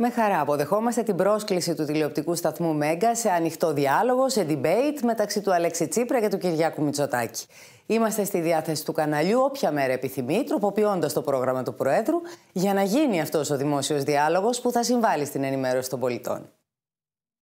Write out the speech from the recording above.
Με χαρά αποδεχόμαστε την πρόσκληση του τηλεοπτικού σταθμού Μέγκα σε ανοιχτό διάλογο, σε debate μεταξύ του Αλέξη Τσίπρα και του Κυριάκου Μητσοτάκη. Είμαστε στη διάθεση του καναλιού όποια μέρα επιθυμεί, τροποποιώντας το πρόγραμμα του Προέδρου, για να γίνει αυτός ο δημόσιος διάλογος που θα συμβάλλει στην ενημέρωση των πολιτών.